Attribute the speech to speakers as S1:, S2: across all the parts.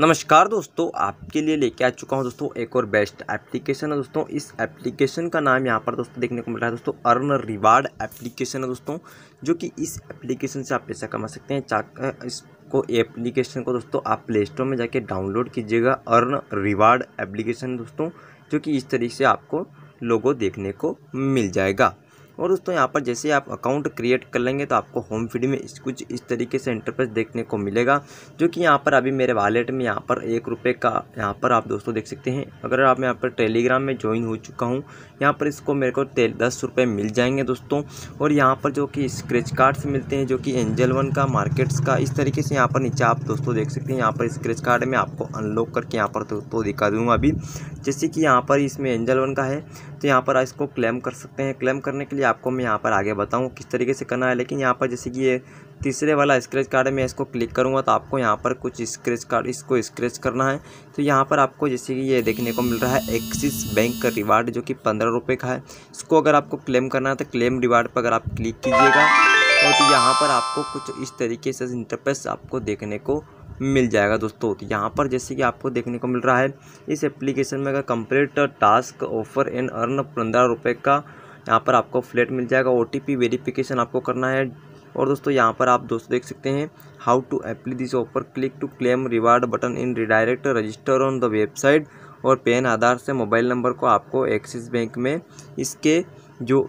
S1: नमस्कार दोस्तों आपके लिए लेके आ चुका हूँ दोस्तों एक और बेस्ट एप्लीकेशन है दोस्तों इस एप्लीकेशन का नाम यहाँ पर दोस्तों देखने को मिल रहा है दोस्तों अर्न रिवार्ड एप्लीकेशन है दोस्तों जो कि इस एप्लीकेशन से आप पैसा कमा सकते हैं इसको एप्लीकेशन को दोस्तों आप प्ले स्टोर में जाके डाउनलोड कीजिएगा अर्न रिवार्ड एप्लीकेशन दोस्तों जो कि इस तरीके से आपको लोगो देखने को मिल जाएगा और दोस्तों यहाँ पर जैसे आप अकाउंट क्रिएट कर लेंगे तो आपको होम फीड में इस कुछ इस तरीके से इंटरफेस देखने को मिलेगा जो कि यहाँ पर अभी मेरे वॉलेट में यहाँ पर एक रुपये का यहाँ पर आप दोस्तों देख सकते हैं अगर आप यहाँ पर टेलीग्राम में ज्वाइन हो चुका हूँ यहाँ पर इसको मेरे को दस रुपये मिल जाएंगे दोस्तों और यहाँ पर जो कि स्क्रेच कार्ड्स मिलते हैं जो कि एंजल वन का मार्केट्स का इस तरीके से यहाँ पर नीचे आप दोस्तों देख सकते हैं यहाँ पर स्क्रेच कार्ड में आपको अनलॉक करके यहाँ पर दोस्तों दिखा दूँगा अभी जैसे कि यहाँ पर इसमें एंजल वन का है तो यहाँ पर इसको क्लेम कर सकते हैं क्लेम करने के लिए आपको मैं यहाँ पर आगे बताऊँ किस तरीके से करना है लेकिन यहाँ पर जैसे कि ये तीसरे वाला स्क्रैच कार्ड है मैं इसको क्लिक करूँगा तो आपको यहाँ पर कुछ स्क्रैच कार्ड इसको स्क्रैच करना है तो यहाँ पर आपको जैसे कि ये देखने को मिल रहा है एक्सिस बैंक का रिवार्ड जो कि पंद्रह रुपये का है इसको अगर आपको क्लेम करना है तो क्लेम रिवार्ड पर अगर आप क्लिक कीजिएगा और तो यहाँ पर आपको कुछ इस तरीके से इंटरपेस आपको देखने को मिल जाएगा दोस्तों तो यहाँ पर जैसे कि आपको देखने को मिल रहा है इस एप्लीकेशन में अगर complete task offer and earn पंद्रह रुपये का यहाँ पर आपको फ्लैट मिल जाएगा ओ टी आपको करना है और दोस्तों यहाँ पर आप दोस्तों देख सकते हैं how to apply this offer click to claim reward button in redirect register on the website और पेन आधार से मोबाइल नंबर को आपको एक्सिस बैंक में इसके जो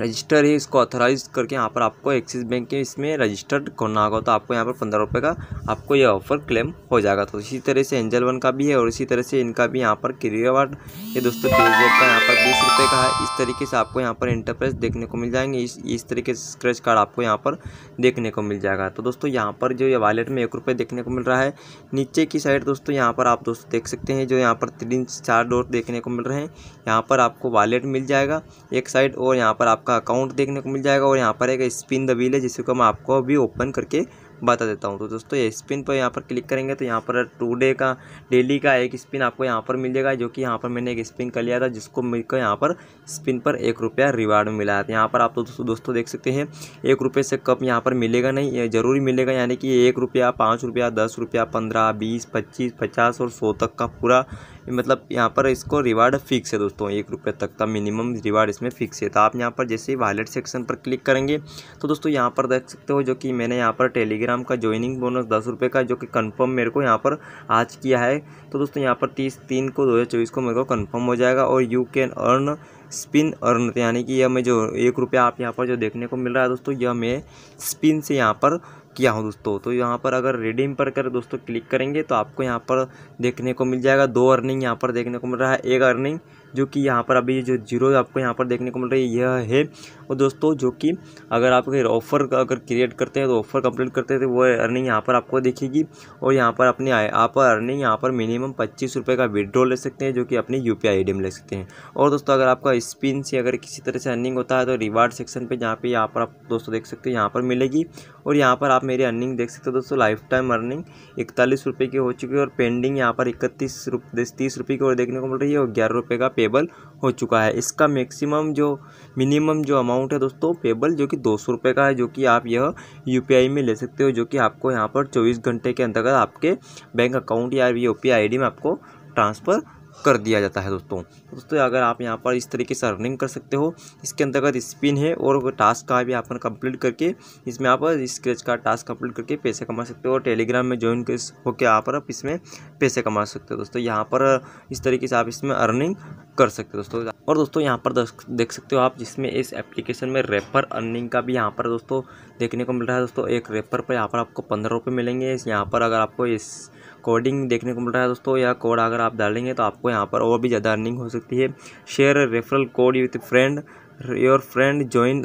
S1: रजिस्टर है इसको ऑथोराइज करके यहाँ पर आपको एक्सिस बैंक के इसमें रजिस्टर्ड करना होगा तो आपको यहाँ पर पंद्रह रुपये का आपको ये ऑफर क्लेम हो जाएगा तो इसी तरह से एंजल वन का भी है और इसी तरह से इनका भी यहाँ पर क्रिया अवार्ड ये दोस्तों बीस का यहाँ पर बीस रुपये का है इस तरीके से आपको यहाँ पर इंटरप्रेस देखने को मिल जाएंगे इस इस तरीके से स्क्रेच कार्ड आपको यहाँ पर देखने को मिल जाएगा तो दोस्तों यहाँ पर जो ये वॉलेट में एक रुपये देखने को मिल रहा है नीचे की साइड दोस्तों यहाँ पर आप दोस्तों देख सकते हैं जो यहाँ पर तीन चार डोर देखने को मिल रहे हैं यहाँ पर आपको वॉलेट मिल जाएगा एक साइड और यहाँ पर आपका आपका अकाउंट देखने को मिल जाएगा और यहाँ पर एक स्पिन द व्हील है जिसको मैं आपको अभी ओपन करके बता देता हूँ तो दोस्तों ये स्पिन पर यहाँ पर क्लिक करेंगे तो यहाँ पर टू डे का डेली का एक स्पिन आपको यहाँ पर मिल जाएगा जो कि यहाँ पर मैंने एक स्पिन कर लिया था जिसको मिलकर यहाँ पर स्पिन पर एक रुपया रिवार्ड मिला है यहाँ पर आप तो दोस्तों दोस्तों देख सकते हैं एक रुपये से कम यहाँ पर मिलेगा नहीं ज़रूरी मिलेगा यानी कि एक रुपया पाँच रुपया दस रुपया पंद्रह बीस पच्चीस पचास और सौ तक का पूरा मतलब यहाँ पर इसको रिवार्ड फिक्स है दोस्तों एक रुपये तक का मिनिमम रिवार्ड इसमें फिक्स है तो आप यहाँ पर जैसे ही वालेट सेक्शन पर क्लिक करेंगे तो दोस्तों यहाँ पर देख सकते हो जो कि मैंने यहाँ पर टेलीग्राम का ज्वाइनिंग बोनस दस रुपये का जो कि कन्फर्म मेरे को यहाँ पर आज किया है तो दोस्तों यहाँ पर तीस तीन को दो को मेरे को कन्फर्म हो जाएगा और you can earn spin earn यानी कि यह मैं जो एक रुपया आप यहाँ पर जो देखने को मिल रहा है दोस्तों यह मैं स्पिन से यहाँ पर किया हूँ दोस्तों तो यहाँ पर अगर रिडीम पर कर दोस्तों क्लिक करेंगे तो आपको यहाँ पर देखने को मिल जाएगा दो अर्निंग यहाँ पर देखने को मिल रहा है एक अर्निंग जो कि यहाँ पर अभी जो जीरो आपको यहाँ पर देखने को मिल रही है यह है और दोस्तों जो कि अगर आप ऑफ़र अगर क्रिएट करते हैं तो ऑफ़र कंप्लीट करते हैं तो वो अर्निंग यहाँ पर आपको दिखेगी और यहाँ पर अपनी आप अर्निंग यहाँ पर मिनिमम पच्चीस रुपये का विड्रॉ ले सकते हैं जो कि अपनी यू पी में ले सकते हैं और दोस्तों अगर आपका स्पिन से अगर किसी तरह से अर्निंग होता है तो रिवार्ड सेक्शन पर जहाँ पर यहाँ पर आप दोस्तों देख सकते हो यहाँ पर मिलेगी और यहाँ पर आप मेरी अर्निंग देख सकते हो दोस्तों लाइफ टाइम अर्निंग इकतालीस रुपये की हो चुकी है और पेंडिंग यहाँ पर इकतीस रुप तीस रुपये की और देखने को मिल रही है और ग्यारह रुपये का पेबल हो चुका है इसका मैक्सिमम जो मिनिमम जो अमाउंट है दोस्तों पेबल जो कि दो सौ रुपये का है जो कि आप यह यू में ले सकते हो जो कि आपको यहाँ पर चौबीस घंटे के अंतर्गत आपके बैंक अकाउंट या यू पी आई में आपको ट्रांसफ़र कर दिया जाता है दोस्तों दोस्तों अगर आप यहाँ पर इस तरीके से अर्निंग कर सकते हो इसके अंतर्गत स्पिन है और टास्क का भी आप कंप्लीट करके इसमें आप स्क्रेच का टास्क कंप्लीट करके पैसे कमा सकते हो और टेलीग्राम में ज्वाइन होकर आप इसमें पैसे कमा सकते हो दोस्तों यहाँ पर इस तरीके से आप इसमें अर्निंग कर सकते हो दोस्तों और दोस्तों यहाँ पर देख सकते हो आप जिसमें इस एप्लीकेशन में रेफर अर्निंग का भी यहाँ पर दोस्तों देखने को मिल रहा है दोस्तों एक रेफर पर यहाँ पर आपको पंद्रह रुपये मिलेंगे यहाँ पर अगर आपको इस कोडिंग देखने को मिल रहा है दोस्तों या कोड अगर आप डालेंगे तो आपको यहाँ पर और भी ज़्यादा अर्निंग हो सकती है share referral code with friend your friend join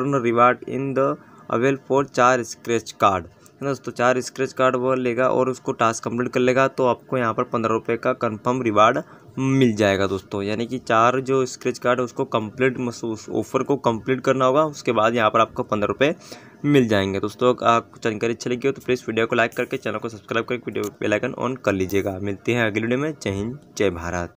S1: earn reward in the avail for चार स्क्रेच कार्ड है ना तो चार स्क्रेच कार्ड वो लेगा और उसको टास्क कंप्लीट कर लेगा तो आपको यहाँ पर पंद्रह रुपये का कंफर्म रिवार्ड मिल जाएगा दोस्तों यानी कि चार जो स्क्रेच कार्ड है उसको कंप्लीट उस ऑफर को कंप्लीट करना होगा उसके बाद यहाँ पर आपको पंद्रह रुपये मिल जाएंगे दोस्तों आपको जानकारी अच्छी लगी हो तो प्लीज़ वीडियो को लाइक करके चैनल को सब्सक्राइब करके वीडियो बेलाइकन ऑन कर लीजिएगा मिलते हैं अगले वीडियो में जय हिंद जय भारत